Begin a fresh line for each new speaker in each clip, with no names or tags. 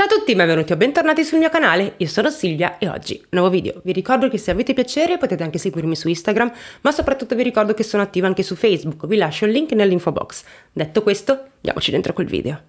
Ciao a tutti, benvenuti o bentornati sul mio canale, io sono Silvia e oggi nuovo video. Vi ricordo che se avete piacere potete anche seguirmi su Instagram, ma soprattutto vi ricordo che sono attiva anche su Facebook, vi lascio il link nell'info box. Detto questo, andiamoci dentro col video.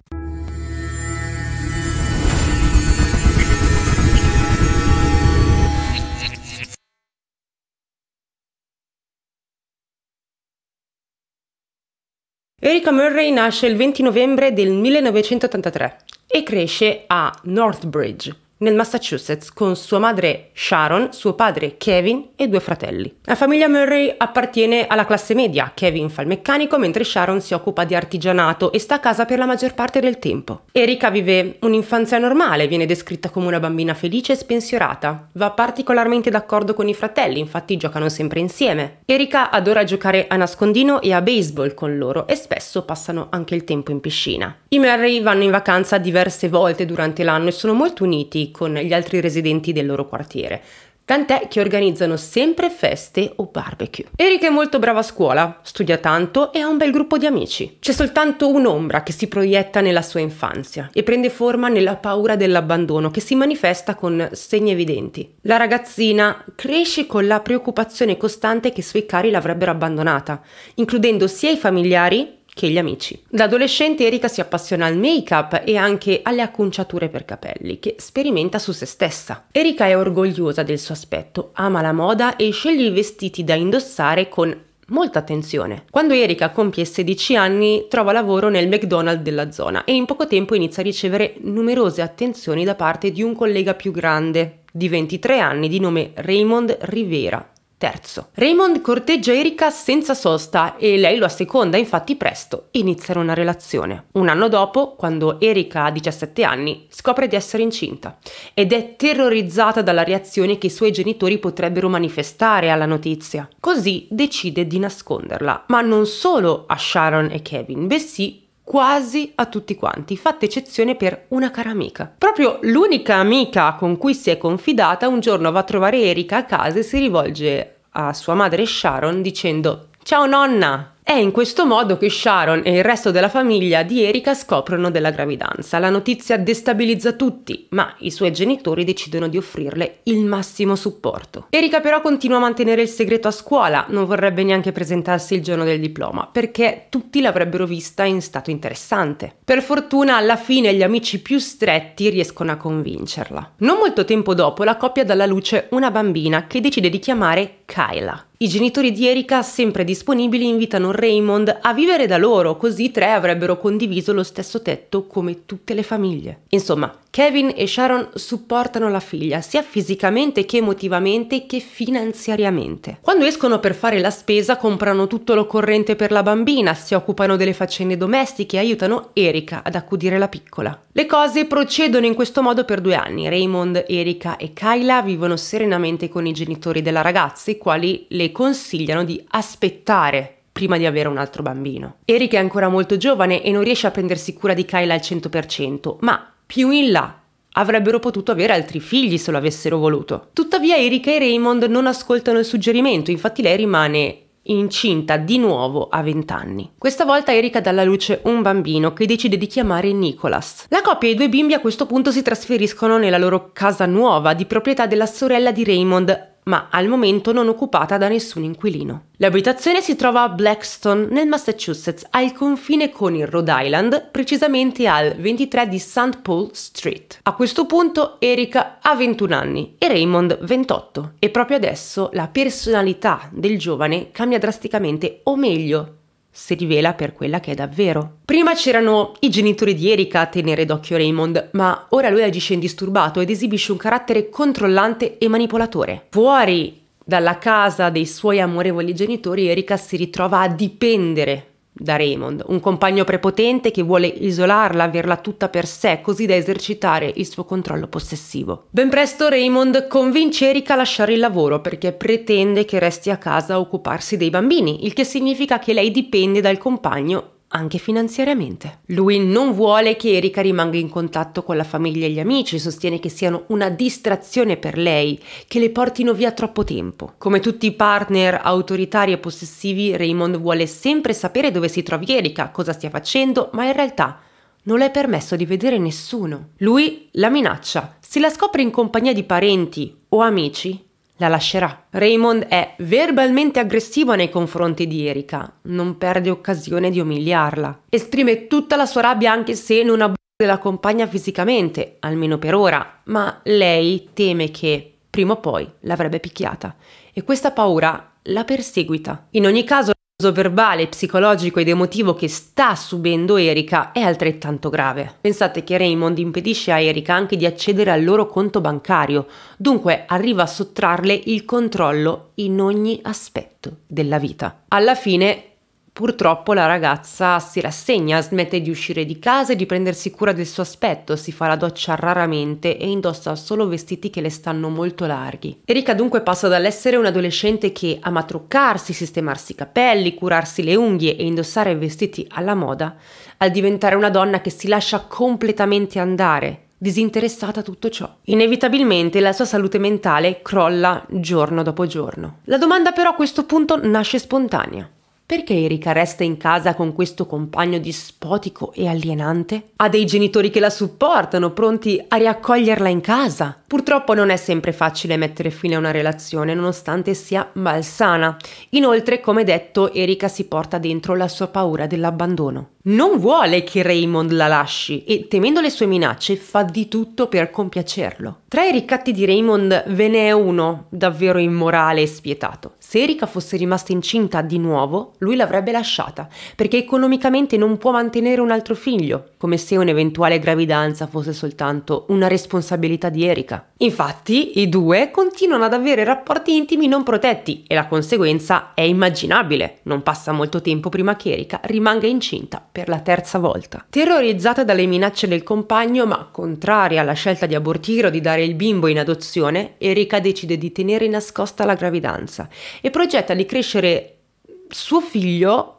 Erika Murray nasce il 20 novembre del 1983 e cresce a Northbridge, nel Massachusetts con sua madre Sharon, suo padre Kevin e due fratelli. La famiglia Murray appartiene alla classe media, Kevin fa il meccanico mentre Sharon si occupa di artigianato e sta a casa per la maggior parte del tempo. Erika vive un'infanzia normale, viene descritta come una bambina felice e spensierata. Va particolarmente d'accordo con i fratelli, infatti giocano sempre insieme. Erika adora giocare a nascondino e a baseball con loro e spesso passano anche il tempo in piscina. I Murray vanno in vacanza diverse volte durante l'anno e sono molto uniti con gli altri residenti del loro quartiere. Tant'è che organizzano sempre feste o barbecue. Eric è molto brava a scuola, studia tanto e ha un bel gruppo di amici. C'è soltanto un'ombra che si proietta nella sua infanzia e prende forma nella paura dell'abbandono che si manifesta con segni evidenti. La ragazzina cresce con la preoccupazione costante che i suoi cari l'avrebbero abbandonata, includendo sia i familiari che gli amici. Da adolescente Erika si appassiona al make-up e anche alle acconciature per capelli che sperimenta su se stessa. Erika è orgogliosa del suo aspetto, ama la moda e sceglie i vestiti da indossare con molta attenzione. Quando Erika compie 16 anni trova lavoro nel McDonald's della zona e in poco tempo inizia a ricevere numerose attenzioni da parte di un collega più grande, di 23 anni di nome Raymond Rivera, terzo. Raymond corteggia Erika senza sosta e lei lo asseconda, infatti presto iniziano una relazione. Un anno dopo, quando Erika ha 17 anni, scopre di essere incinta ed è terrorizzata dalla reazione che i suoi genitori potrebbero manifestare alla notizia. Così decide di nasconderla, ma non solo a Sharon e Kevin, bensì quasi a tutti quanti, fatta eccezione per una cara amica. Proprio l'unica amica con cui si è confidata un giorno va a trovare Erika a casa e si rivolge a sua madre Sharon dicendo Ciao nonna, è in questo modo che Sharon e il resto della famiglia di Erika scoprono della gravidanza. La notizia destabilizza tutti, ma i suoi genitori decidono di offrirle il massimo supporto. Erika però continua a mantenere il segreto a scuola, non vorrebbe neanche presentarsi il giorno del diploma, perché tutti l'avrebbero vista in stato interessante. Per fortuna alla fine gli amici più stretti riescono a convincerla. Non molto tempo dopo la coppia dà alla luce una bambina che decide di chiamare Kyla. I genitori di Erika, sempre disponibili, invitano Raymond a vivere da loro, così i tre avrebbero condiviso lo stesso tetto come tutte le famiglie. Insomma, Kevin e Sharon supportano la figlia sia fisicamente che emotivamente che finanziariamente. Quando escono per fare la spesa comprano tutto l'occorrente per la bambina, si occupano delle faccende domestiche e aiutano Erika ad accudire la piccola. Le cose procedono in questo modo per due anni. Raymond, Erika e Kyla vivono serenamente con i genitori della ragazza, i quali le consigliano di aspettare prima di avere un altro bambino. Eric è ancora molto giovane e non riesce a prendersi cura di Kyla al 100%, ma più in là avrebbero potuto avere altri figli se lo avessero voluto. Tuttavia Erika e Raymond non ascoltano il suggerimento, infatti lei rimane incinta di nuovo a 20 anni. Questa volta Erika dà alla luce un bambino che decide di chiamare Nicholas. La coppia e i due bimbi a questo punto si trasferiscono nella loro casa nuova di proprietà della sorella di Raymond ma al momento non occupata da nessun inquilino. L'abitazione si trova a Blackstone, nel Massachusetts, al confine con il Rhode Island, precisamente al 23 di St. Paul Street. A questo punto Erika ha 21 anni e Raymond 28 e proprio adesso la personalità del giovane cambia drasticamente, o meglio, si rivela per quella che è davvero. Prima c'erano i genitori di Erika a tenere d'occhio Raymond, ma ora lui agisce indisturbato ed esibisce un carattere controllante e manipolatore. Fuori dalla casa dei suoi amorevoli genitori, Erika si ritrova a dipendere da Raymond, un compagno prepotente che vuole isolarla, averla tutta per sé, così da esercitare il suo controllo possessivo. Ben presto Raymond convince Erika a lasciare il lavoro perché pretende che resti a casa a occuparsi dei bambini, il che significa che lei dipende dal compagno anche finanziariamente. Lui non vuole che Erika rimanga in contatto con la famiglia e gli amici, sostiene che siano una distrazione per lei, che le portino via troppo tempo. Come tutti i partner autoritari e possessivi, Raymond vuole sempre sapere dove si trovi Erika, cosa stia facendo, ma in realtà non le è permesso di vedere nessuno. Lui la minaccia. Se la scopre in compagnia di parenti o amici, la lascerà. Raymond è verbalmente aggressivo nei confronti di Erika, non perde occasione di umiliarla. Esprime tutta la sua rabbia anche se non abusa la compagna fisicamente, almeno per ora, ma lei teme che prima o poi l'avrebbe picchiata e questa paura la perseguita. In ogni caso L'abuso verbale, psicologico ed emotivo che sta subendo Erika è altrettanto grave. Pensate che Raymond impedisce a Erika anche di accedere al loro conto bancario, dunque arriva a sottrarle il controllo in ogni aspetto della vita. Alla fine Purtroppo la ragazza si rassegna, smette di uscire di casa e di prendersi cura del suo aspetto, si fa la doccia raramente e indossa solo vestiti che le stanno molto larghi. Erika dunque passa dall'essere un'adolescente che ama truccarsi, sistemarsi i capelli, curarsi le unghie e indossare vestiti alla moda, al diventare una donna che si lascia completamente andare, disinteressata a tutto ciò. Inevitabilmente la sua salute mentale crolla giorno dopo giorno. La domanda però a questo punto nasce spontanea. Perché Erika resta in casa con questo compagno dispotico e alienante? Ha dei genitori che la supportano, pronti a riaccoglierla in casa. Purtroppo non è sempre facile mettere fine a una relazione, nonostante sia malsana. Inoltre, come detto, Erika si porta dentro la sua paura dell'abbandono. Non vuole che Raymond la lasci e, temendo le sue minacce, fa di tutto per compiacerlo. Tra i ricatti di Raymond ve ne è uno davvero immorale e spietato. Se Erika fosse rimasta incinta di nuovo, lui l'avrebbe lasciata, perché economicamente non può mantenere un altro figlio, come se un'eventuale gravidanza fosse soltanto una responsabilità di Erika. Infatti, i due continuano ad avere rapporti intimi non protetti e la conseguenza è immaginabile. Non passa molto tempo prima che Erika rimanga incinta per la terza volta. Terrorizzata dalle minacce del compagno, ma contraria alla scelta di abortire o di dare il bimbo in adozione, Erika decide di tenere nascosta la gravidanza e progetta di crescere suo figlio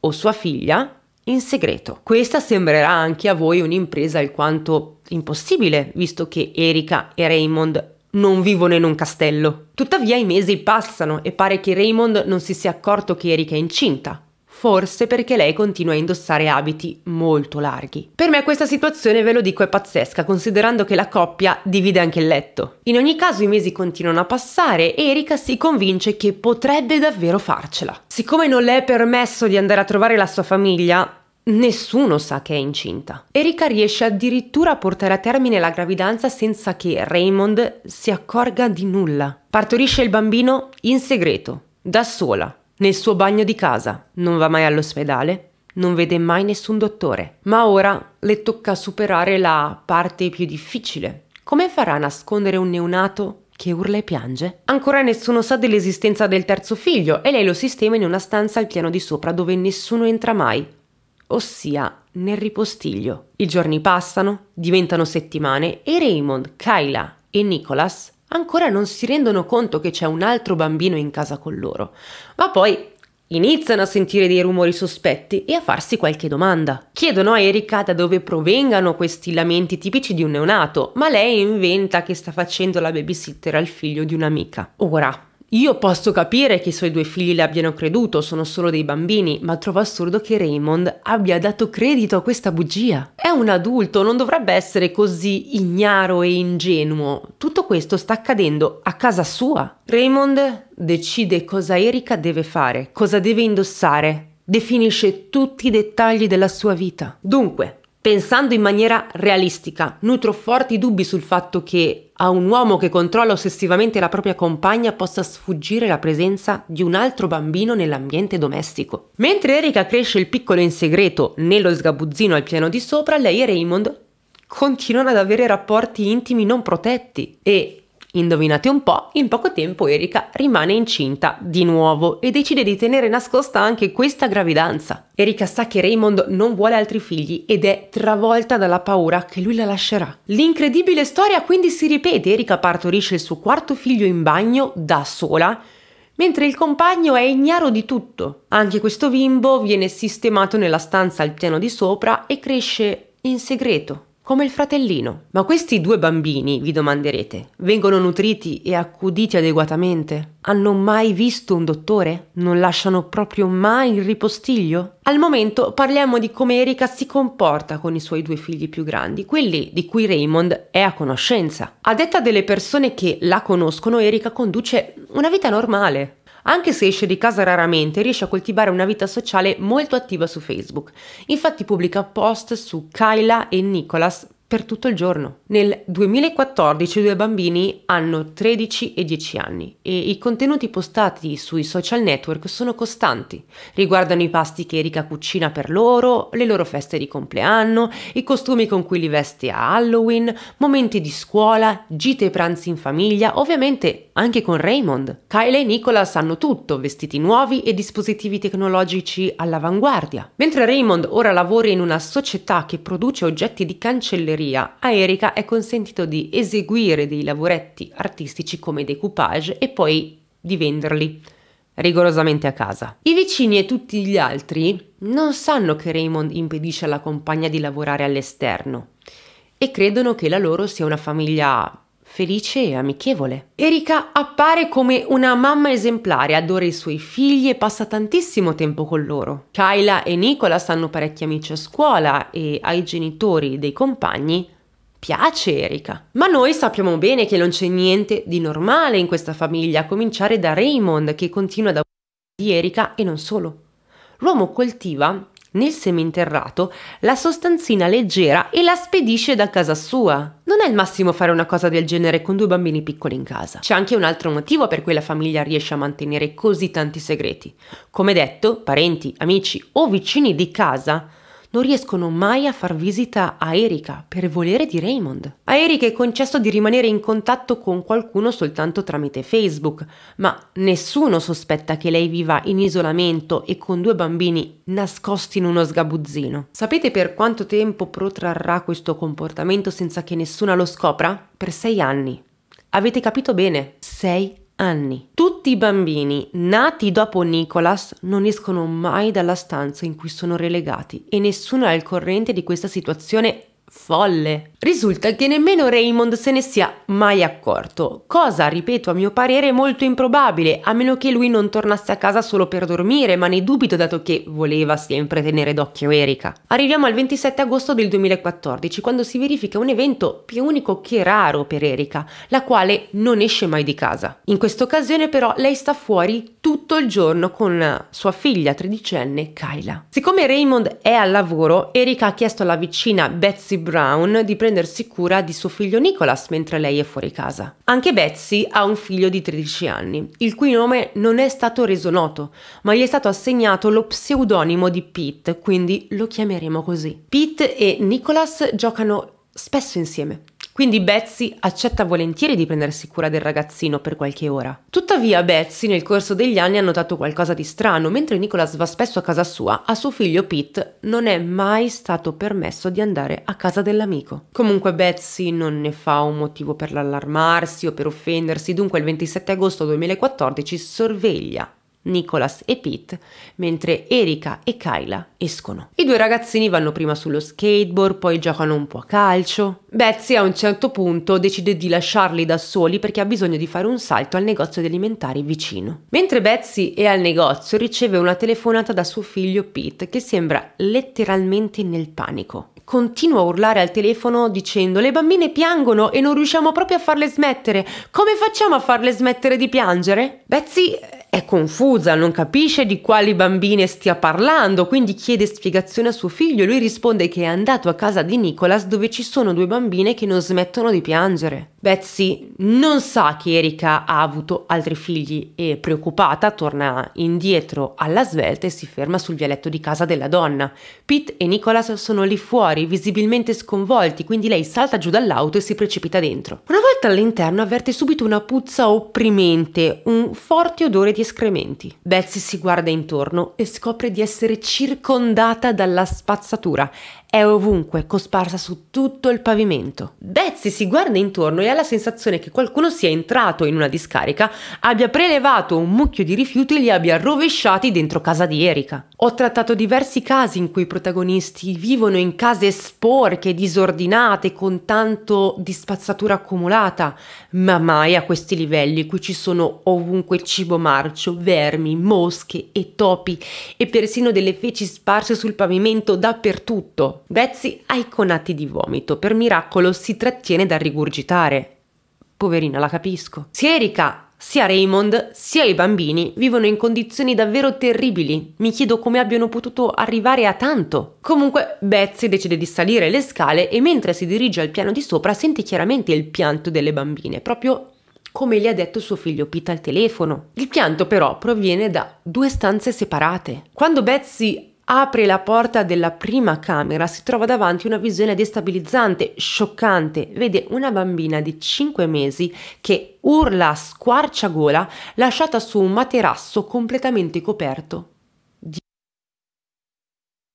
o sua figlia in segreto. Questa sembrerà anche a voi un'impresa alquanto impossibile, visto che Erika e Raymond non vivono in un castello. Tuttavia i mesi passano e pare che Raymond non si sia accorto che Erika è incinta forse perché lei continua a indossare abiti molto larghi. Per me questa situazione, ve lo dico, è pazzesca, considerando che la coppia divide anche il letto. In ogni caso i mesi continuano a passare e Erika si convince che potrebbe davvero farcela. Siccome non le è permesso di andare a trovare la sua famiglia, Nessuno sa che è incinta. Erika riesce addirittura a portare a termine la gravidanza senza che Raymond si accorga di nulla. Partorisce il bambino in segreto, da sola, nel suo bagno di casa, non va mai all'ospedale, non vede mai nessun dottore. Ma ora le tocca superare la parte più difficile. Come farà a nascondere un neonato che urla e piange? Ancora nessuno sa dell'esistenza del terzo figlio e lei lo sistema in una stanza al piano di sopra dove nessuno entra mai, ossia nel ripostiglio. I giorni passano, diventano settimane e Raymond, Kyla e Nicholas ancora non si rendono conto che c'è un altro bambino in casa con loro, ma poi iniziano a sentire dei rumori sospetti e a farsi qualche domanda. Chiedono a Erika da dove provengano questi lamenti tipici di un neonato, ma lei inventa che sta facendo la babysitter al figlio di un'amica. Ora, io posso capire che i suoi due figli le abbiano creduto, sono solo dei bambini, ma trovo assurdo che Raymond abbia dato credito a questa bugia. È un adulto, non dovrebbe essere così ignaro e ingenuo. Tutto questo sta accadendo a casa sua. Raymond decide cosa Erika deve fare, cosa deve indossare, definisce tutti i dettagli della sua vita. Dunque, pensando in maniera realistica. Nutro forti dubbi sul fatto che a un uomo che controlla ossessivamente la propria compagna possa sfuggire la presenza di un altro bambino nell'ambiente domestico. Mentre Erika cresce il piccolo in segreto nello sgabuzzino al piano di sopra, lei e Raymond continuano ad avere rapporti intimi non protetti e Indovinate un po', in poco tempo Erika rimane incinta di nuovo e decide di tenere nascosta anche questa gravidanza. Erika sa che Raymond non vuole altri figli ed è travolta dalla paura che lui la lascerà. L'incredibile storia quindi si ripete, Erika partorisce il suo quarto figlio in bagno da sola mentre il compagno è ignaro di tutto. Anche questo bimbo viene sistemato nella stanza al piano di sopra e cresce in segreto come il fratellino. Ma questi due bambini, vi domanderete, vengono nutriti e accuditi adeguatamente? Hanno mai visto un dottore? Non lasciano proprio mai il ripostiglio? Al momento parliamo di come Erika si comporta con i suoi due figli più grandi, quelli di cui Raymond è a conoscenza. A detta delle persone che la conoscono, Erika conduce una vita normale, anche se esce di casa raramente, riesce a coltivare una vita sociale molto attiva su Facebook. Infatti pubblica post su Kyla e Nicholas per tutto il giorno. Nel 2014 i due bambini hanno 13 e 10 anni e i contenuti postati sui social network sono costanti. Riguardano i pasti che Erika cucina per loro, le loro feste di compleanno, i costumi con cui li veste a Halloween, momenti di scuola, gite e pranzi in famiglia, ovviamente anche con Raymond. Kyle e Nicholas hanno tutto, vestiti nuovi e dispositivi tecnologici all'avanguardia. Mentre Raymond ora lavora in una società che produce oggetti di cancelleria Lombardia, a Erika è consentito di eseguire dei lavoretti artistici come decoupage e poi di venderli rigorosamente a casa. I vicini e tutti gli altri non sanno che Raymond impedisce alla compagna di lavorare all'esterno e credono che la loro sia una famiglia felice e amichevole. Erika appare come una mamma esemplare, adora i suoi figli e passa tantissimo tempo con loro. Kyla e Nicholas hanno parecchi amici a scuola e ai genitori dei compagni piace Erika. Ma noi sappiamo bene che non c'è niente di normale in questa famiglia, a cominciare da Raymond che continua ad da di Erika e non solo. L'uomo coltiva nel seminterrato la sostanzina leggera e la spedisce da casa sua. Non è il massimo fare una cosa del genere con due bambini piccoli in casa. C'è anche un altro motivo per cui la famiglia riesce a mantenere così tanti segreti. Come detto, parenti, amici o vicini di casa non riescono mai a far visita a Erika per volere di Raymond. A Erika è concesso di rimanere in contatto con qualcuno soltanto tramite Facebook, ma nessuno sospetta che lei viva in isolamento e con due bambini nascosti in uno sgabuzzino. Sapete per quanto tempo protrarrà questo comportamento senza che nessuna lo scopra? Per sei anni. Avete capito bene? Sei anni. Tutti i bambini nati dopo Nicholas non escono mai dalla stanza in cui sono relegati e nessuno è al corrente di questa situazione folle. Risulta che nemmeno Raymond se ne sia mai accorto, cosa, ripeto, a mio parere molto improbabile, a meno che lui non tornasse a casa solo per dormire, ma ne dubito dato che voleva sempre tenere d'occhio Erika. Arriviamo al 27 agosto del 2014, quando si verifica un evento più unico che raro per Erika, la quale non esce mai di casa. In questa occasione però lei sta fuori tutto il giorno con sua figlia tredicenne Kyla. Siccome Raymond è al lavoro, Erika ha chiesto alla vicina Betsy Brown di prendere prendersi cura di suo figlio Nicholas mentre lei è fuori casa. Anche Betsy ha un figlio di 13 anni, il cui nome non è stato reso noto, ma gli è stato assegnato lo pseudonimo di Pete, quindi lo chiameremo così. Pete e Nicholas giocano spesso insieme. Quindi Betsy accetta volentieri di prendersi cura del ragazzino per qualche ora. Tuttavia Betsy nel corso degli anni ha notato qualcosa di strano, mentre Nicholas va spesso a casa sua, a suo figlio Pete non è mai stato permesso di andare a casa dell'amico. Comunque Betsy non ne fa un motivo per allarmarsi o per offendersi, dunque il 27 agosto 2014 sorveglia Nicholas e Pete, mentre Erika e Kyla escono. I due ragazzini vanno prima sullo skateboard, poi giocano un po' a calcio. Betsy a un certo punto decide di lasciarli da soli perché ha bisogno di fare un salto al negozio di alimentari vicino. Mentre Betsy è al negozio riceve una telefonata da suo figlio Pete che sembra letteralmente nel panico. Continua a urlare al telefono dicendo le bambine piangono e non riusciamo proprio a farle smettere. Come facciamo a farle smettere di piangere? Betsy è confusa, non capisce di quali bambine stia parlando, quindi chiede spiegazione a suo figlio e lui risponde che è andato a casa di Nicholas dove ci sono due bambine che non smettono di piangere. Betsy non sa che Erika ha avuto altri figli e preoccupata torna indietro alla svelta e si ferma sul vialetto di casa della donna. Pete e Nicholas sono lì fuori, visibilmente sconvolti, quindi lei salta giù dall'auto e si precipita dentro. Una volta all'interno avverte subito una puzza opprimente, un forte odore di escrementi. Betsy si guarda intorno e scopre di essere circondata dalla spazzatura è ovunque, cosparsa su tutto il pavimento. Betsy si guarda intorno e ha la sensazione che qualcuno sia entrato in una discarica, abbia prelevato un mucchio di rifiuti e li abbia rovesciati dentro casa di Erika. Ho trattato diversi casi in cui i protagonisti vivono in case sporche, disordinate, con tanto di spazzatura accumulata, ma mai a questi livelli in cui ci sono ovunque cibo marcio, vermi, mosche e topi e persino delle feci sparse sul pavimento dappertutto. Betsy ha i conati di vomito, per miracolo si trattiene dal rigurgitare. Poverina, la capisco. Sia Erika sia Raymond sia i bambini vivono in condizioni davvero terribili. Mi chiedo come abbiano potuto arrivare a tanto. Comunque Betsy decide di salire le scale e mentre si dirige al piano di sopra sente chiaramente il pianto delle bambine, proprio come gli ha detto suo figlio Pete al telefono. Il pianto però proviene da due stanze separate. Quando Betsy apre la porta della prima camera, si trova davanti una visione destabilizzante, scioccante. Vede una bambina di 5 mesi che urla a squarciagola, lasciata su un materasso completamente coperto.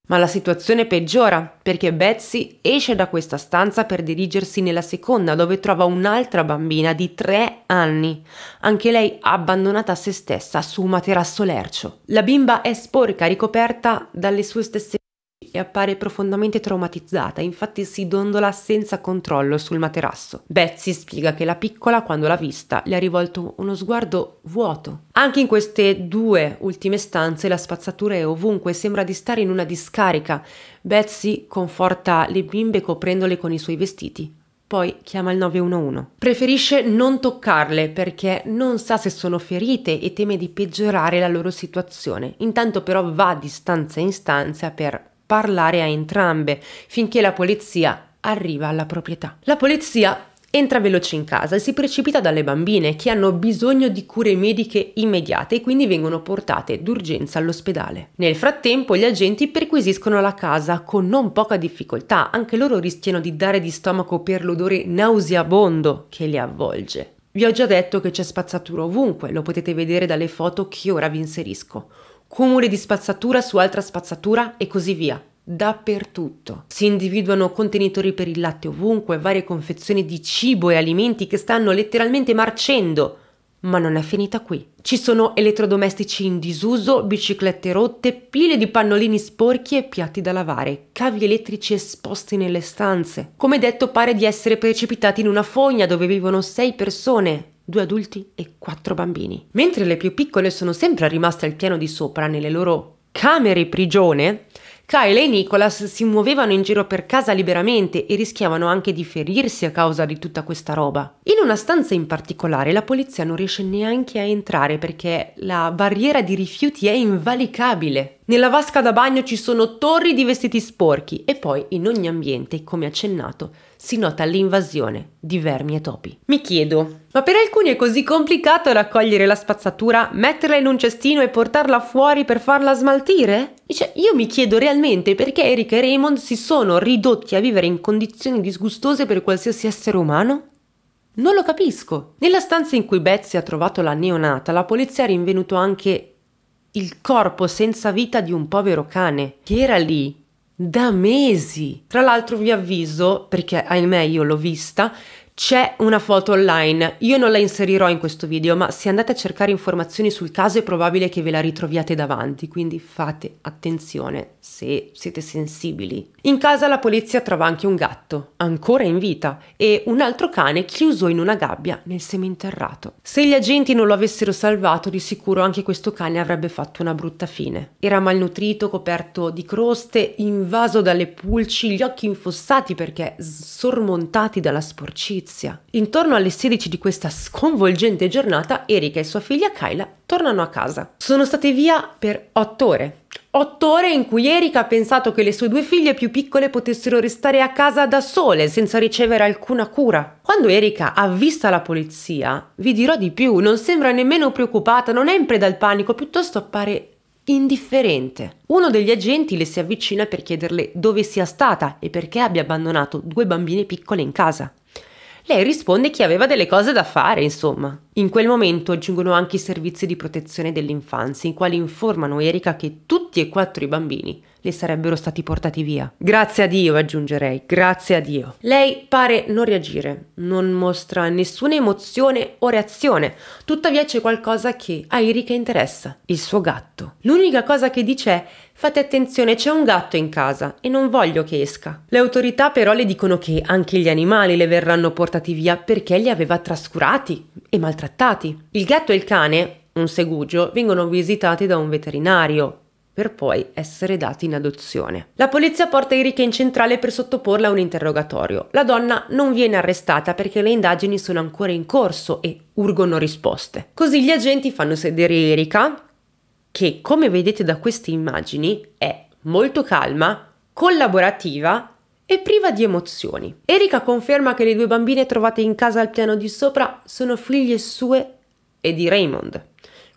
Ma la situazione peggiora perché Betsy esce da questa stanza per dirigersi nella seconda dove trova un'altra bambina di tre anni, anche lei abbandonata a se stessa su un materasso lercio. La bimba è sporca, ricoperta dalle sue stesse e appare profondamente traumatizzata, infatti si dondola senza controllo sul materasso. Betsy spiega che la piccola, quando l'ha vista, le ha rivolto uno sguardo vuoto. Anche in queste due ultime stanze la spazzatura è ovunque, sembra di stare in una discarica. Betsy conforta le bimbe coprendole con i suoi vestiti poi chiama il 911. Preferisce non toccarle perché non sa se sono ferite e teme di peggiorare la loro situazione. Intanto però va di stanza in stanza per parlare a entrambe finché la polizia arriva alla proprietà. La polizia entra veloce in casa e si precipita dalle bambine che hanno bisogno di cure mediche immediate e quindi vengono portate d'urgenza all'ospedale. Nel frattempo gli agenti perquisiscono la casa con non poca difficoltà, anche loro rischiano di dare di stomaco per l'odore nauseabondo che li avvolge. Vi ho già detto che c'è spazzatura ovunque, lo potete vedere dalle foto che ora vi inserisco cumuli di spazzatura su altra spazzatura e così via. Dappertutto. Si individuano contenitori per il latte ovunque, varie confezioni di cibo e alimenti che stanno letteralmente marcendo. Ma non è finita qui. Ci sono elettrodomestici in disuso, biciclette rotte, pile di pannolini sporchi e piatti da lavare, cavi elettrici esposti nelle stanze. Come detto, pare di essere precipitati in una fogna dove vivono sei persone, due adulti e quattro bambini. Mentre le più piccole sono sempre rimaste al piano di sopra nelle loro camere prigione, Kyle e Nicholas si muovevano in giro per casa liberamente e rischiavano anche di ferirsi a causa di tutta questa roba. In una stanza in particolare la polizia non riesce neanche a entrare perché la barriera di rifiuti è invalicabile. Nella vasca da bagno ci sono torri di vestiti sporchi e poi in ogni ambiente, come accennato, si nota l'invasione di vermi e topi. Mi chiedo, ma per alcuni è così complicato raccogliere la spazzatura, metterla in un cestino e portarla fuori per farla smaltire? Dice, io mi chiedo realmente perché Eric e Raymond si sono ridotti a vivere in condizioni disgustose per qualsiasi essere umano? Non lo capisco. Nella stanza in cui Betsy ha trovato la neonata, la polizia ha rinvenuto anche il corpo senza vita di un povero cane che era lì da mesi. Tra l'altro vi avviso, perché ahimè io l'ho vista, c'è una foto online, io non la inserirò in questo video, ma se andate a cercare informazioni sul caso è probabile che ve la ritroviate davanti, quindi fate attenzione se siete sensibili. In casa la polizia trova anche un gatto, ancora in vita, e un altro cane chiuso in una gabbia nel seminterrato. Se gli agenti non lo avessero salvato, di sicuro anche questo cane avrebbe fatto una brutta fine. Era malnutrito, coperto di croste, invaso dalle pulci, gli occhi infossati perché sormontati dalla sporcizia notizia. Intorno alle 16 di questa sconvolgente giornata, Erika e sua figlia Kyla tornano a casa. Sono state via per 8 ore. 8 ore in cui Erika ha pensato che le sue due figlie più piccole potessero restare a casa da sole senza ricevere alcuna cura. Quando Erika ha visto la polizia, vi dirò di più, non sembra nemmeno preoccupata, non è in preda al panico, piuttosto appare indifferente. Uno degli agenti le si avvicina per chiederle dove sia stata e perché abbia abbandonato due bambine piccole in casa. Lei risponde che aveva delle cose da fare, insomma. In quel momento giungono anche i servizi di protezione dell'infanzia, i quali informano Erika che tutti e quattro i bambini le sarebbero stati portati via. Grazie a Dio, aggiungerei, grazie a Dio. Lei pare non reagire, non mostra nessuna emozione o reazione, tuttavia c'è qualcosa che a Erika interessa, il suo gatto. L'unica cosa che dice è Fate attenzione, c'è un gatto in casa e non voglio che esca. Le autorità però le dicono che anche gli animali le verranno portati via perché li aveva trascurati e maltrattati trattati. Il gatto e il cane, un segugio, vengono visitati da un veterinario per poi essere dati in adozione. La polizia porta Erika in centrale per sottoporla a un interrogatorio. La donna non viene arrestata perché le indagini sono ancora in corso e urgono risposte. Così gli agenti fanno sedere Erika, che come vedete da queste immagini è molto calma, collaborativa e priva di emozioni. Erika conferma che le due bambine trovate in casa al piano di sopra sono figlie sue e di Raymond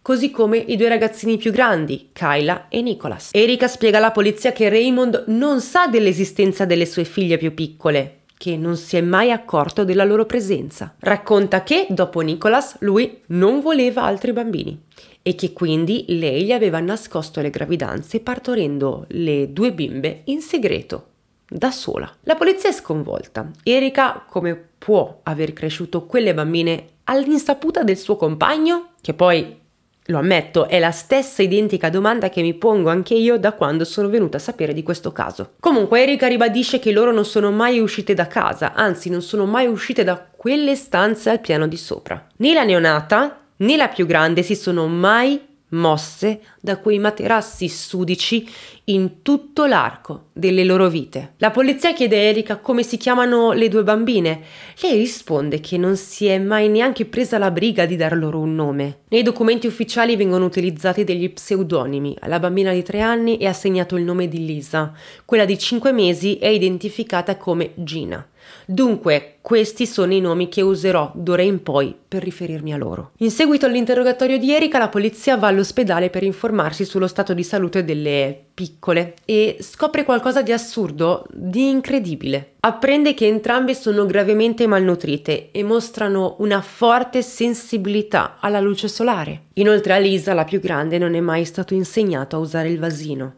così come i due ragazzini più grandi, Kyla e Nicholas. Erika spiega alla polizia che Raymond non sa dell'esistenza delle sue figlie più piccole, che non si è mai accorto della loro presenza. Racconta che, dopo Nicholas, lui non voleva altri bambini e che quindi lei gli aveva nascosto le gravidanze partorendo le due bimbe in segreto da sola. La polizia è sconvolta. Erika come può aver cresciuto quelle bambine all'insaputa del suo compagno? Che poi, lo ammetto, è la stessa identica domanda che mi pongo anche io da quando sono venuta a sapere di questo caso. Comunque Erika ribadisce che loro non sono mai uscite da casa, anzi non sono mai uscite da quelle stanze al piano di sopra. Né la neonata né la più grande si sono mai mosse da quei materassi sudici in tutto l'arco delle loro vite. La polizia chiede a Erika come si chiamano le due bambine. Lei risponde che non si è mai neanche presa la briga di dar loro un nome. Nei documenti ufficiali vengono utilizzati degli pseudonimi. Alla bambina di tre anni è assegnato il nome di Lisa, quella di cinque mesi è identificata come Gina. Dunque, questi sono i nomi che userò d'ora in poi per riferirmi a loro. In seguito all'interrogatorio di Erika, la polizia va all'ospedale per informarsi sullo stato di salute delle piccole e scopre qualcosa di assurdo, di incredibile. Apprende che entrambe sono gravemente malnutrite e mostrano una forte sensibilità alla luce solare. Inoltre a Lisa, la più grande, non è mai stato insegnato a usare il vasino.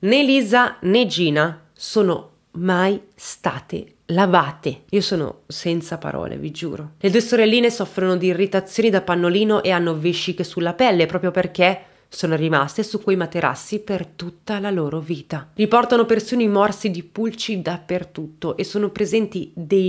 Né Lisa né Gina sono mai state lavate. Io sono senza parole, vi giuro. Le due sorelline soffrono di irritazioni da pannolino e hanno vesciche sulla pelle proprio perché sono rimaste su quei materassi per tutta la loro vita. Riportano persino i morsi di pulci dappertutto e sono presenti dei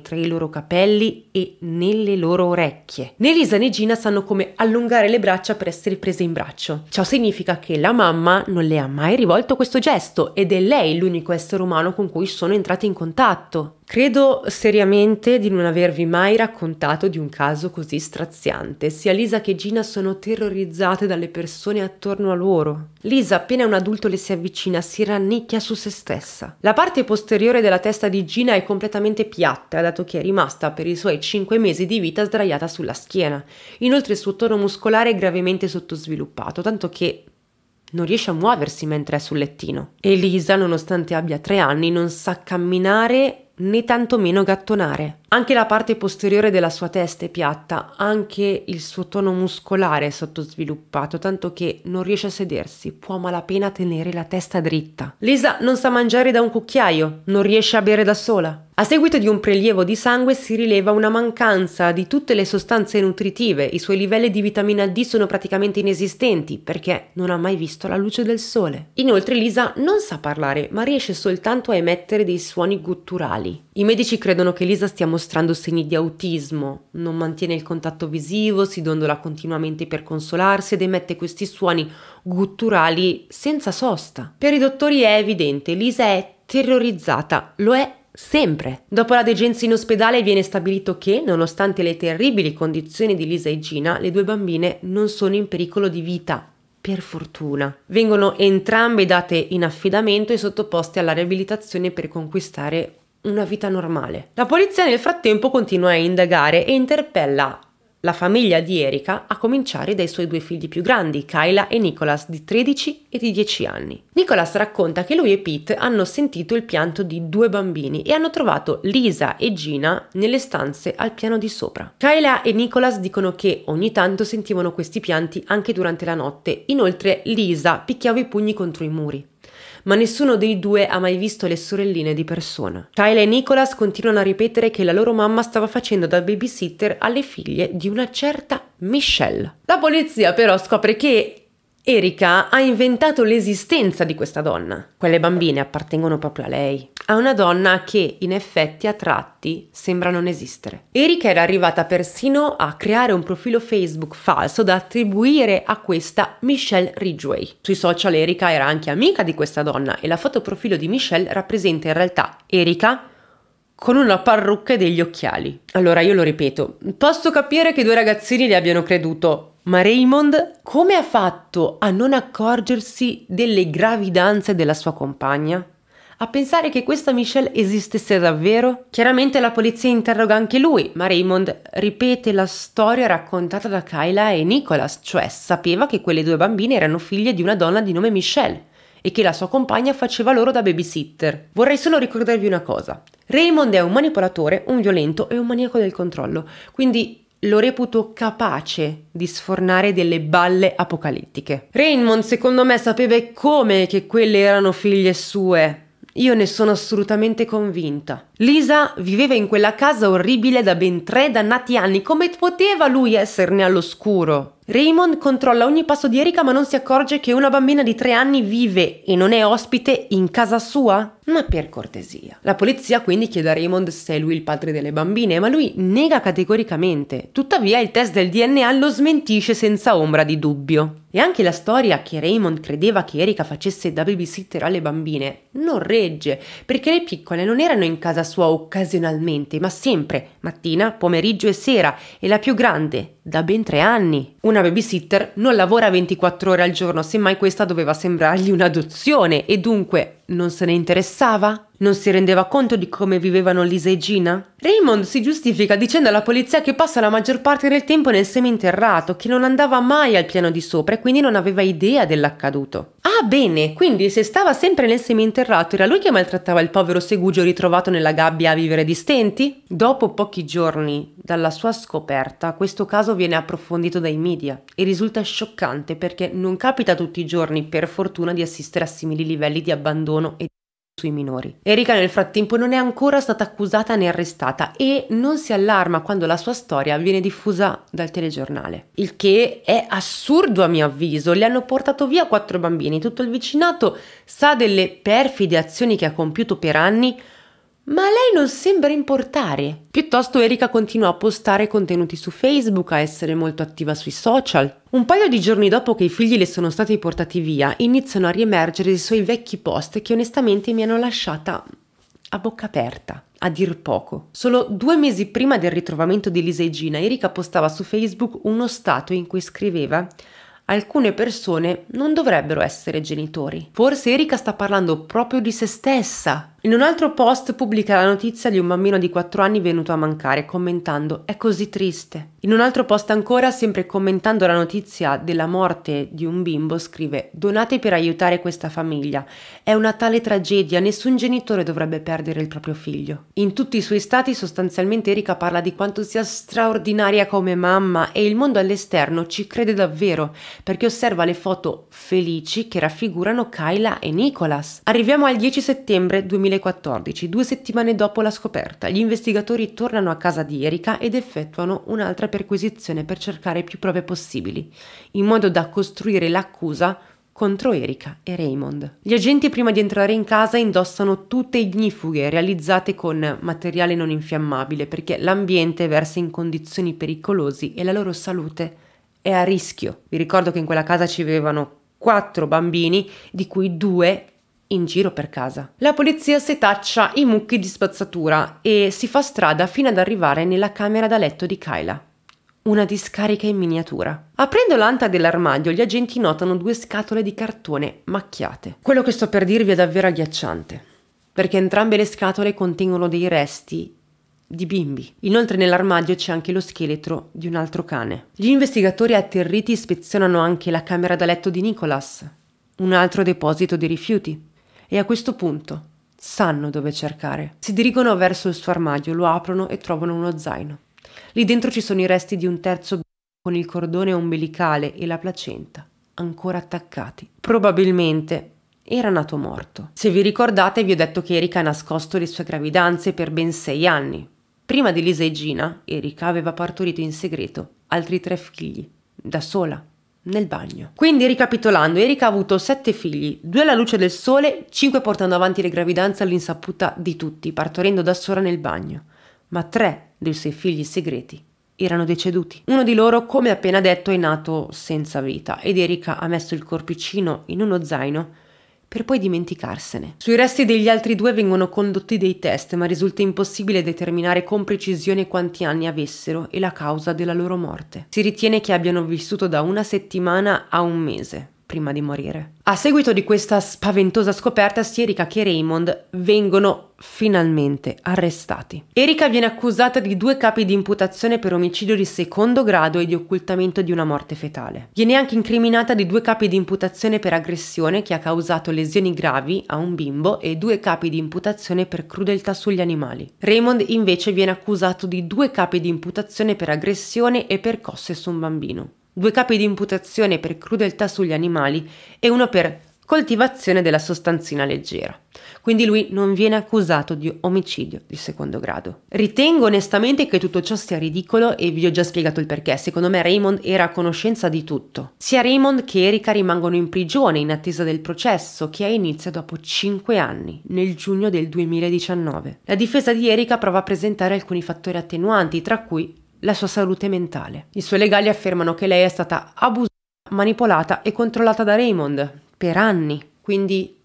tra i loro capelli e nelle loro orecchie. Nelisa e Gina sanno come allungare le braccia per essere prese in braccio. Ciò significa che la mamma non le ha mai rivolto questo gesto ed è lei l'unico essere umano con cui sono entrate in contatto. Credo seriamente di non avervi mai raccontato di un caso così straziante. Sia Lisa che Gina sono terrorizzate dalle persone attorno a loro. Lisa, appena un adulto le si avvicina, si rannicchia su se stessa. La parte posteriore della testa di Gina è completamente piatta, dato che è rimasta per i suoi 5 mesi di vita sdraiata sulla schiena. Inoltre il suo tono muscolare è gravemente sottosviluppato, tanto che non riesce a muoversi mentre è sul lettino. E Lisa, nonostante abbia 3 anni, non sa camminare né tantomeno gattonare. Anche la parte posteriore della sua testa è piatta, anche il suo tono muscolare è sottosviluppato, tanto che non riesce a sedersi, può a malapena tenere la testa dritta. Lisa non sa mangiare da un cucchiaio, non riesce a bere da sola. A seguito di un prelievo di sangue si rileva una mancanza di tutte le sostanze nutritive, i suoi livelli di vitamina D sono praticamente inesistenti perché non ha mai visto la luce del sole. Inoltre Lisa non sa parlare, ma riesce soltanto a emettere dei suoni gutturali. I medici credono che Lisa stia mostrando segni di autismo, non mantiene il contatto visivo, si dondola continuamente per consolarsi ed emette questi suoni gutturali senza sosta. Per i dottori è evidente, Lisa è terrorizzata, lo è sempre. Dopo la degenza in ospedale viene stabilito che, nonostante le terribili condizioni di Lisa e Gina, le due bambine non sono in pericolo di vita. Per fortuna. Vengono entrambe date in affidamento e sottoposte alla riabilitazione per conquistare una vita normale. La polizia nel frattempo continua a indagare e interpella la famiglia di Erika, a cominciare dai suoi due figli più grandi, Kyla e Nicholas, di 13 e di 10 anni. Nicholas racconta che lui e Pete hanno sentito il pianto di due bambini e hanno trovato Lisa e Gina nelle stanze al piano di sopra. Kyla e Nicholas dicono che ogni tanto sentivano questi pianti anche durante la notte, inoltre Lisa picchiava i pugni contro i muri ma nessuno dei due ha mai visto le sorelline di persona. Tyler e Nicholas continuano a ripetere che la loro mamma stava facendo da babysitter alle figlie di una certa Michelle. La polizia però scopre che Erika ha inventato l'esistenza di questa donna. Quelle bambine appartengono proprio a lei. A una donna che in effetti a tratti sembra non esistere. Erika era arrivata persino a creare un profilo Facebook falso da attribuire a questa Michelle Ridgway. Sui social Erika era anche amica di questa donna e la foto profilo di Michelle rappresenta in realtà Erika con una parrucca e degli occhiali. Allora io lo ripeto, posso capire che due ragazzini le abbiano creduto, ma Raymond come ha fatto a non accorgersi delle gravidanze della sua compagna? A pensare che questa Michelle esistesse davvero? Chiaramente la polizia interroga anche lui, ma Raymond ripete la storia raccontata da Kyla e Nicholas, cioè sapeva che quelle due bambine erano figlie di una donna di nome Michelle e che la sua compagna faceva loro da babysitter. Vorrei solo ricordarvi una cosa. Raymond è un manipolatore, un violento e un maniaco del controllo, quindi lo reputo capace di sfornare delle balle apocalittiche. Raymond secondo me sapeva come che quelle erano figlie sue. Io ne sono assolutamente convinta. Lisa viveva in quella casa orribile da ben tre dannati anni, come poteva lui esserne all'oscuro? Raymond controlla ogni passo di Erika ma non si accorge che una bambina di tre anni vive e non è ospite in casa sua? Ma per cortesia. La polizia quindi chiede a Raymond se è lui il padre delle bambine, ma lui nega categoricamente. Tuttavia il test del DNA lo smentisce senza ombra di dubbio. E anche la storia che Raymond credeva che Erika facesse da babysitter alle bambine non regge, perché le piccole non erano in casa sua occasionalmente, ma sempre, mattina, pomeriggio e sera, e la più grande, da ben tre anni. Una babysitter non lavora 24 ore al giorno, semmai questa doveva sembrargli un'adozione, e dunque non se ne interessava? Non si rendeva conto di come vivevano Lisa e Gina? Raymond si giustifica dicendo alla polizia che passa la maggior parte del tempo nel seminterrato, che non andava mai al piano di sopra e quindi non aveva idea dell'accaduto. Ah bene, quindi se stava sempre nel seminterrato era lui che maltrattava il povero segugio ritrovato nella gabbia a vivere di stenti? Dopo pochi giorni dalla sua scoperta, questo caso viene approfondito dai media e risulta scioccante perché non capita tutti i giorni, per fortuna, di assistere a simili livelli di abbandono e di sui minori. Erika nel frattempo non è ancora stata accusata né arrestata e non si allarma quando la sua storia viene diffusa dal telegiornale. Il che è assurdo a mio avviso, le hanno portato via quattro bambini, tutto il vicinato sa delle perfide azioni che ha compiuto per anni ma a lei non sembra importare. Piuttosto Erika continua a postare contenuti su Facebook, a essere molto attiva sui social. Un paio di giorni dopo che i figli le sono stati portati via, iniziano a riemergere i suoi vecchi post che onestamente mi hanno lasciata a bocca aperta, a dir poco. Solo due mesi prima del ritrovamento di Lisa e Gina, Erika postava su Facebook uno stato in cui scriveva alcune persone non dovrebbero essere genitori. Forse Erika sta parlando proprio di se stessa, in un altro post pubblica la notizia di un bambino di 4 anni venuto a mancare, commentando È così triste. In un altro post ancora, sempre commentando la notizia della morte di un bimbo, scrive Donate per aiutare questa famiglia. È una tale tragedia, nessun genitore dovrebbe perdere il proprio figlio. In tutti i suoi stati sostanzialmente Erika parla di quanto sia straordinaria come mamma e il mondo all'esterno ci crede davvero, perché osserva le foto felici che raffigurano Kyla e Nicholas. Arriviamo al 10 settembre 2020 2014, due settimane dopo la scoperta, gli investigatori tornano a casa di Erika ed effettuano un'altra perquisizione per cercare più prove possibili, in modo da costruire l'accusa contro Erika e Raymond. Gli agenti prima di entrare in casa indossano tutte ignifughe realizzate con materiale non infiammabile perché l'ambiente versa in condizioni pericolose e la loro salute è a rischio. Vi ricordo che in quella casa ci vivevano quattro bambini di cui due in giro per casa. La polizia setaccia i mucchi di spazzatura e si fa strada fino ad arrivare nella camera da letto di Kyla. Una discarica in miniatura. Aprendo l'anta dell'armadio, gli agenti notano due scatole di cartone macchiate. Quello che sto per dirvi è davvero agghiacciante, perché entrambe le scatole contengono dei resti di bimbi. Inoltre nell'armadio c'è anche lo scheletro di un altro cane. Gli investigatori atterriti ispezionano anche la camera da letto di Nicholas, un altro deposito di rifiuti e a questo punto sanno dove cercare. Si dirigono verso il suo armadio, lo aprono e trovano uno zaino. Lì dentro ci sono i resti di un terzo bambino con il cordone ombelicale e la placenta, ancora attaccati. Probabilmente era nato morto. Se vi ricordate vi ho detto che Erika ha nascosto le sue gravidanze per ben sei anni. Prima di Lisa e Gina, Erika aveva partorito in segreto altri tre figli, da sola nel bagno. Quindi ricapitolando, Erika ha avuto sette figli, due alla luce del sole, cinque portando avanti le gravidanze all'insaputa di tutti, partorendo da sola nel bagno, ma tre dei suoi figli segreti erano deceduti. Uno di loro, come appena detto, è nato senza vita ed Erika ha messo il corpicino in uno zaino per poi dimenticarsene. Sui resti degli altri due vengono condotti dei test, ma risulta impossibile determinare con precisione quanti anni avessero e la causa della loro morte. Si ritiene che abbiano vissuto da una settimana a un mese prima di morire. A seguito di questa spaventosa scoperta, sia Erika che Raymond vengono finalmente arrestati. Erika viene accusata di due capi di imputazione per omicidio di secondo grado e di occultamento di una morte fetale. Viene anche incriminata di due capi di imputazione per aggressione che ha causato lesioni gravi a un bimbo e due capi di imputazione per crudeltà sugli animali. Raymond invece viene accusato di due capi di imputazione per aggressione e per cosse su un bambino due capi di imputazione per crudeltà sugli animali e uno per coltivazione della sostanzina leggera. Quindi lui non viene accusato di omicidio di secondo grado. Ritengo onestamente che tutto ciò sia ridicolo e vi ho già spiegato il perché. Secondo me Raymond era a conoscenza di tutto. Sia Raymond che Erika rimangono in prigione in attesa del processo che ha inizio dopo 5 anni, nel giugno del 2019. La difesa di Erika prova a presentare alcuni fattori attenuanti, tra cui la sua salute mentale. I suoi legali affermano che lei è stata abusata, manipolata e controllata da Raymond per anni, quindi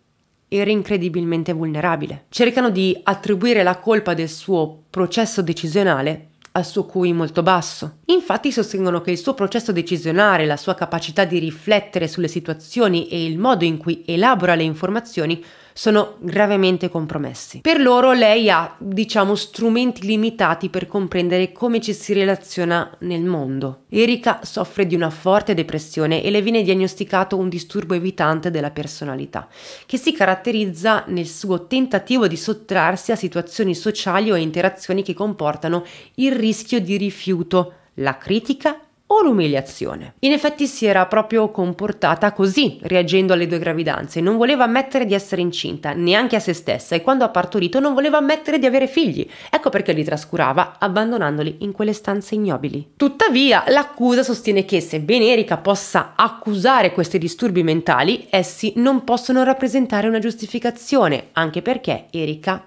era incredibilmente vulnerabile. Cercano di attribuire la colpa del suo processo decisionale al suo cui molto basso. Infatti sostengono che il suo processo decisionale, la sua capacità di riflettere sulle situazioni e il modo in cui elabora le informazioni sono gravemente compromessi. Per loro lei ha, diciamo, strumenti limitati per comprendere come ci si relaziona nel mondo. Erika soffre di una forte depressione e le viene diagnosticato un disturbo evitante della personalità, che si caratterizza nel suo tentativo di sottrarsi a situazioni sociali o interazioni che comportano il rischio di rifiuto, la critica o l'umiliazione. In effetti si era proprio comportata così, reagendo alle due gravidanze, non voleva ammettere di essere incinta, neanche a se stessa, e quando ha partorito non voleva ammettere di avere figli, ecco perché li trascurava, abbandonandoli in quelle stanze ignobili. Tuttavia, l'accusa sostiene che, sebbene Erika possa accusare questi disturbi mentali, essi non possono rappresentare una giustificazione, anche perché Erika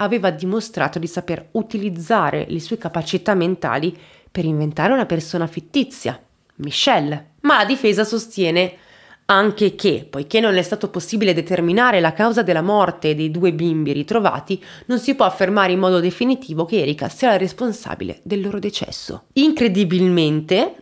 aveva dimostrato di saper utilizzare le sue capacità mentali per inventare una persona fittizia, Michelle, ma la difesa sostiene anche che, poiché non è stato possibile determinare la causa della morte dei due bimbi ritrovati, non si può affermare in modo definitivo che Erika sia la responsabile del loro decesso. Incredibilmente,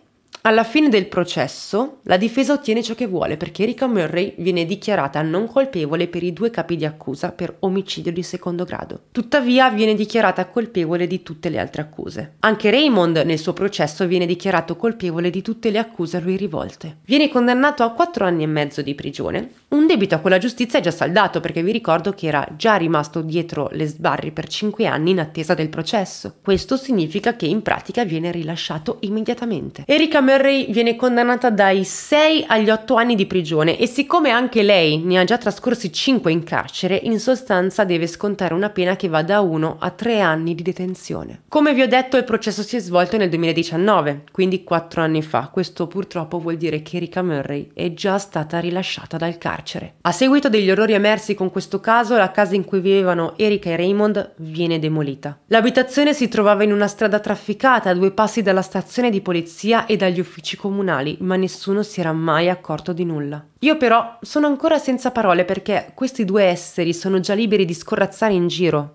alla fine del processo, la difesa ottiene ciò che vuole perché Erika Murray viene dichiarata non colpevole per i due capi di accusa per omicidio di secondo grado. Tuttavia viene dichiarata colpevole di tutte le altre accuse. Anche Raymond nel suo processo viene dichiarato colpevole di tutte le accuse a lui rivolte. Viene condannato a quattro anni e mezzo di prigione. Un debito a quella giustizia è già saldato perché vi ricordo che era già rimasto dietro le sbarre per cinque anni in attesa del processo. Questo significa che in pratica viene rilasciato immediatamente. Erika Murray viene condannata dai 6 agli 8 anni di prigione e siccome anche lei ne ha già trascorsi 5 in carcere, in sostanza deve scontare una pena che va da 1 a 3 anni di detenzione. Come vi ho detto, il processo si è svolto nel 2019, quindi 4 anni fa. Questo purtroppo vuol dire che Erika Murray è già stata rilasciata dal carcere. A seguito degli errori emersi con questo caso, la casa in cui vivevano Erika e Raymond viene demolita. L'abitazione si trovava in una strada trafficata a due passi dalla stazione di polizia e dagli agli uffici comunali, ma nessuno si era mai accorto di nulla. Io però sono ancora senza parole perché questi due esseri sono già liberi di scorrazzare in giro,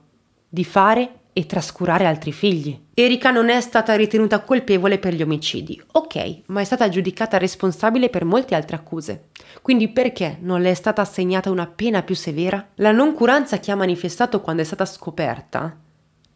di fare e trascurare altri figli. Erika non è stata ritenuta colpevole per gli omicidi, ok, ma è stata giudicata responsabile per molte altre accuse. Quindi perché non le è stata assegnata una pena più severa? La noncuranza che ha manifestato quando è stata scoperta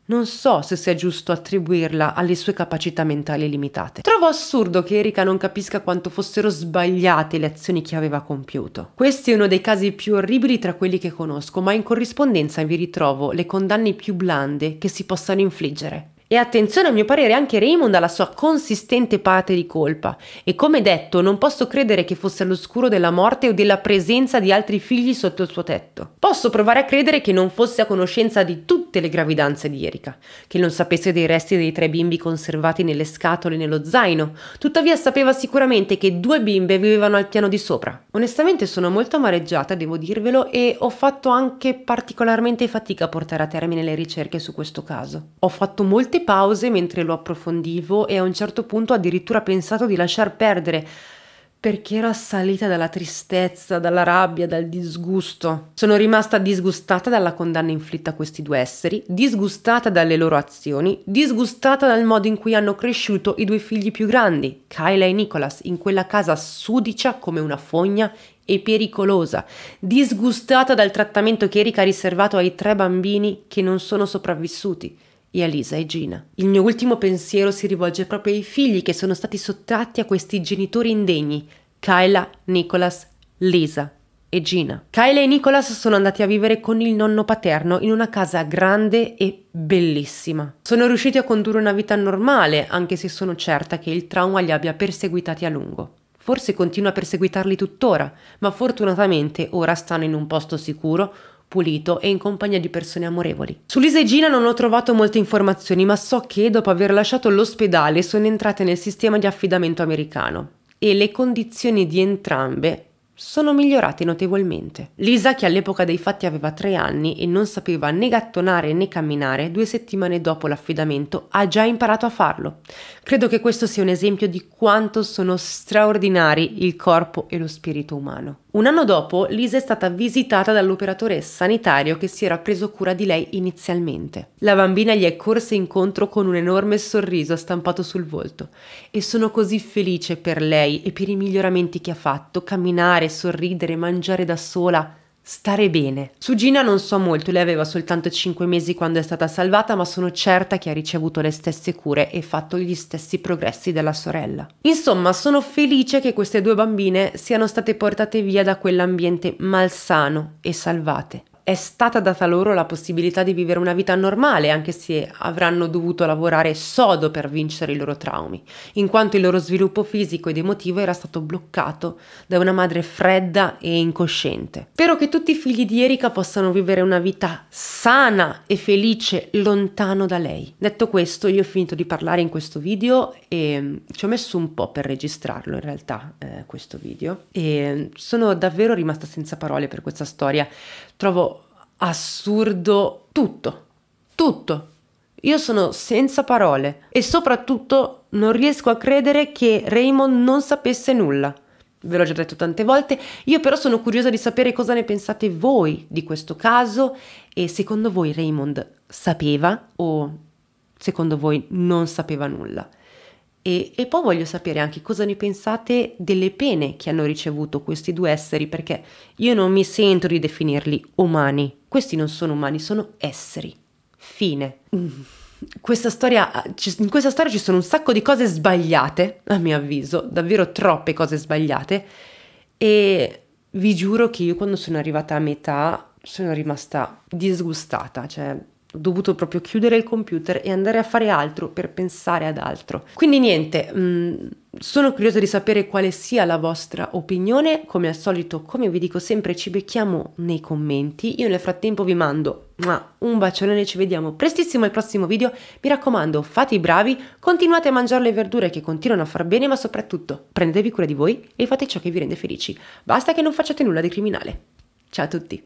non so se sia giusto attribuirla alle sue capacità mentali limitate. Trovo assurdo che Erika non capisca quanto fossero sbagliate le azioni che aveva compiuto. Questo è uno dei casi più orribili tra quelli che conosco, ma in corrispondenza vi ritrovo le condanne più blande che si possano infliggere. E attenzione a mio parere anche Raymond ha la sua consistente parte di colpa. E come detto, non posso credere che fosse all'oscuro della morte o della presenza di altri figli sotto il suo tetto. Posso provare a credere che non fosse a conoscenza di tutte le gravidanze di Erika, che non sapesse dei resti dei tre bimbi conservati nelle scatole e nello zaino. Tuttavia sapeva sicuramente che due bimbe vivevano al piano di sopra. Onestamente sono molto amareggiata, devo dirvelo, e ho fatto anche particolarmente fatica a portare a termine le ricerche su questo caso. Ho fatto molte certe pause mentre lo approfondivo e a un certo punto addirittura pensato di lasciar perdere perché ero assalita dalla tristezza, dalla rabbia, dal disgusto. Sono rimasta disgustata dalla condanna inflitta a questi due esseri, disgustata dalle loro azioni, disgustata dal modo in cui hanno cresciuto i due figli più grandi, Kyla e Nicholas, in quella casa sudicia come una fogna e pericolosa, disgustata dal trattamento che Erika ha riservato ai tre bambini che non sono sopravvissuti e Lisa e Gina. Il mio ultimo pensiero si rivolge proprio ai figli che sono stati sottratti a questi genitori indegni, Kyla, Nicholas, Lisa e Gina. Kyla e Nicholas sono andati a vivere con il nonno paterno in una casa grande e bellissima. Sono riusciti a condurre una vita normale, anche se sono certa che il trauma li abbia perseguitati a lungo. Forse continua a perseguitarli tuttora, ma fortunatamente ora stanno in un posto sicuro pulito e in compagnia di persone amorevoli. Sull'Isa e Gina non ho trovato molte informazioni, ma so che dopo aver lasciato l'ospedale sono entrate nel sistema di affidamento americano e le condizioni di entrambe sono migliorate notevolmente. Lisa, che all'epoca dei fatti aveva tre anni e non sapeva né gattonare né camminare, due settimane dopo l'affidamento ha già imparato a farlo. Credo che questo sia un esempio di quanto sono straordinari il corpo e lo spirito umano. Un anno dopo, Lisa è stata visitata dall'operatore sanitario che si era preso cura di lei inizialmente. La bambina gli è corsa incontro con un enorme sorriso stampato sul volto e sono così felice per lei e per i miglioramenti che ha fatto, camminare, sorridere, mangiare da sola Stare bene. Su Gina non so molto, lei aveva soltanto 5 mesi quando è stata salvata, ma sono certa che ha ricevuto le stesse cure e fatto gli stessi progressi della sorella. Insomma, sono felice che queste due bambine siano state portate via da quell'ambiente malsano e salvate è stata data loro la possibilità di vivere una vita normale, anche se avranno dovuto lavorare sodo per vincere i loro traumi, in quanto il loro sviluppo fisico ed emotivo era stato bloccato da una madre fredda e incosciente. Spero che tutti i figli di Erika possano vivere una vita sana e felice lontano da lei. Detto questo, io ho finito di parlare in questo video e mm, ci ho messo un po' per registrarlo in realtà eh, questo video e mm, sono davvero rimasta senza parole per questa storia trovo assurdo tutto, tutto. Io sono senza parole e soprattutto non riesco a credere che Raymond non sapesse nulla. Ve l'ho già detto tante volte, io però sono curiosa di sapere cosa ne pensate voi di questo caso e secondo voi Raymond sapeva o secondo voi non sapeva nulla. E, e, poi voglio sapere anche cosa ne pensate delle pene che hanno ricevuto questi due esseri, perché io non mi sento di definirli umani. Questi non sono umani, sono esseri. Fine. Mm. Questa storia, in questa storia ci sono un sacco di cose sbagliate, a mio avviso, davvero troppe cose sbagliate. E vi giuro che io quando sono arrivata a metà sono rimasta disgustata, cioè dovuto proprio chiudere il computer e andare a fare altro per pensare ad altro. Quindi niente, mh, mm, sono curiosa di sapere quale sia la vostra opinione, come al solito, come vi dico sempre, ci becchiamo nei commenti, io nel frattempo vi mando un bacione e ci vediamo prestissimo al prossimo video, mi raccomando fate i bravi, continuate a mangiare le verdure che continuano a far bene, ma soprattutto prendetevi cura di voi e fate ciò che vi rende felici, basta che non facciate nulla di criminale. Ciao a tutti!